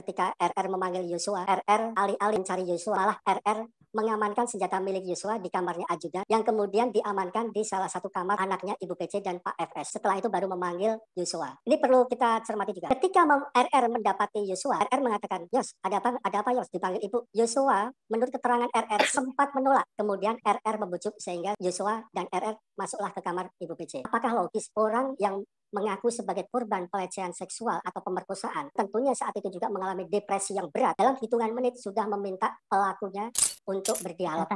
ketika RR memanggil Yosua, RR alih-alih mencari Yosua, malah RR mengamankan senjata milik Yosua di kamarnya ajudan yang kemudian diamankan di salah satu kamar anaknya Ibu PC dan Pak FS. Setelah itu baru memanggil Yosua. Ini perlu kita cermati juga. Ketika RR mendapati Yosua, RR mengatakan, Yos, ada apa, ada apa Yos? Dipanggil Ibu. Yosua menurut keterangan RR sempat menolak. Kemudian RR membujuk sehingga Yosua dan RR masuklah ke kamar Ibu PC. Apakah logis orang yang mengaku sebagai korban pelecehan seksual atau pemerkosaan, tentunya saat itu juga mengalami depresi yang berat. Dalam hitungan menit sudah meminta pelakunya untuk berdialog.